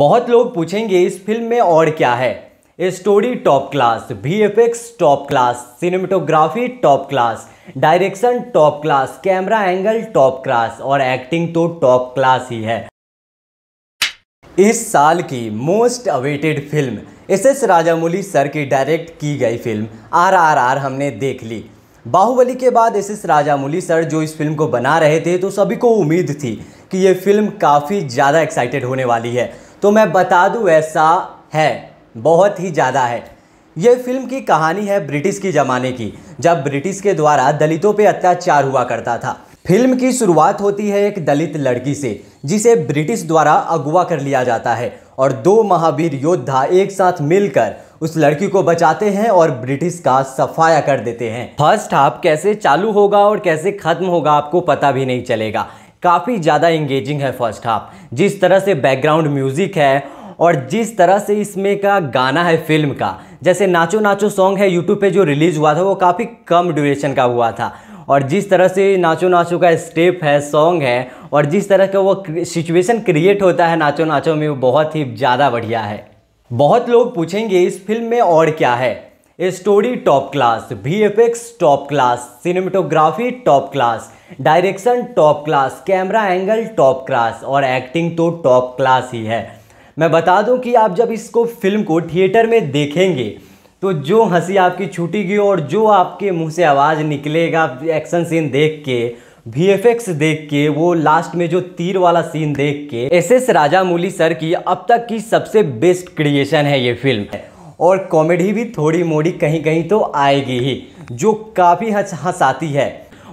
बहुत लोग पूछेंगे इस फिल्म में और क्या है story top class V top class cinematography top class direction top class camera angle top class और एक्टिंग तो टॉप क्लास ही है इस साल की most awaited film S S Rajamouli sir की डायरेक्ट की गई फिल्म आरआरआर हमने देख ली बाहुबली के बाद एस एस राजामौली सर जो इस फिल्म को बना रहे थे तो सभी को उम्मीद थी कि ये फिल्म काफ़ी ज़्यादा एक्साइटेड होने वाली है तो मैं बता दूँ ऐसा है बहुत ही ज़्यादा है ये फिल्म की कहानी है ब्रिटिश के ज़माने की जब ब्रिटिश के द्वारा दलितों पर अत्याचार हुआ करता था फिल्म की शुरुआत होती है एक दलित लड़की से जिसे ब्रिटिश द्वारा अगवा कर लिया जाता है और दो महावीर योद्धा एक साथ मिलकर उस लड़की को बचाते हैं और ब्रिटिश का सफाया कर देते हैं फर्स्ट हाफ कैसे चालू होगा और कैसे ख़त्म होगा आपको पता भी नहीं चलेगा काफ़ी ज़्यादा इंगेजिंग है फर्स्ट हाफ जिस तरह से बैकग्राउंड म्यूज़िक है और जिस तरह से इसमें का गाना है फिल्म का जैसे नाचो नाचो सॉन्ग है यूट्यूब पे जो रिलीज़ हुआ था वो काफ़ी कम ड्यूरेशन का हुआ था और जिस तरह से नाचो नाचो का स्टेप है सॉन्ग है और जिस तरह का वो सिचुएशन क्रिएट होता है नाचो नाचो में वो बहुत ही ज़्यादा बढ़िया है बहुत लोग पूछेंगे इस फिल्म में और क्या है story top class V top class cinematography top class direction top class camera angle top class और एक्टिंग तो टॉप क्लास ही है मैं बता दूं कि आप जब इसको फिल्म को थिएटर में देखेंगे तो जो हंसी आपकी छूटेगी और जो आपके मुंह से आवाज़ निकलेगा एक्शन सीन देख के वी देख के वो लास्ट में जो तीर वाला सीन देख के एस एस राजामौली सर की अब तक की सबसे बेस्ट क्रिएशन है ये फिल्म और कॉमेडी भी थोड़ी मोड़ी कहीं कहीं तो आएगी ही जो काफ़ी हंस हंसाती है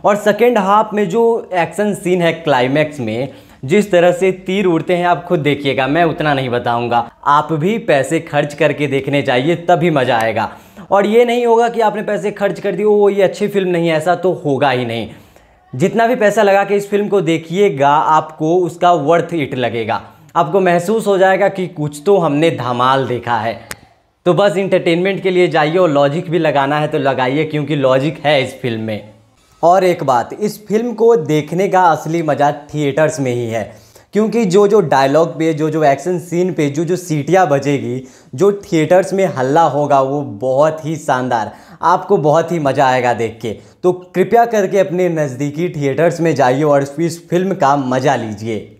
और सेकेंड हाफ में जो एक्शन सीन है क्लाइमैक्स में जिस तरह से तीर उड़ते हैं आप खुद देखिएगा मैं उतना नहीं बताऊंगा आप भी पैसे खर्च करके देखने चाहिए तभी मज़ा आएगा और ये नहीं होगा कि आपने पैसे खर्च कर दिए वो ये अच्छी फिल्म नहीं ऐसा तो होगा ही नहीं जितना भी पैसा लगा के इस फिल्म को देखिएगा आपको उसका वर्थ इट लगेगा आपको महसूस हो जाएगा कि कुछ तो हमने धमाल देखा है तो बस इंटरटेनमेंट के लिए जाइए और लॉजिक भी लगाना है तो लगाइए क्योंकि लॉजिक है इस फिल्म में और एक बात इस फिल्म को देखने का असली मज़ा थिएटर्स में ही है क्योंकि जो जो डायलॉग पे जो जो एक्शन सीन पे जो जो सीटियाँ बजेगी जो थिएटर्स में हल्ला होगा वो बहुत ही शानदार आपको बहुत ही मज़ा आएगा देख के तो कृपया करके अपने नज़दीकी थिएटर्स में जाइए और इस फिल्म का मज़ा लीजिए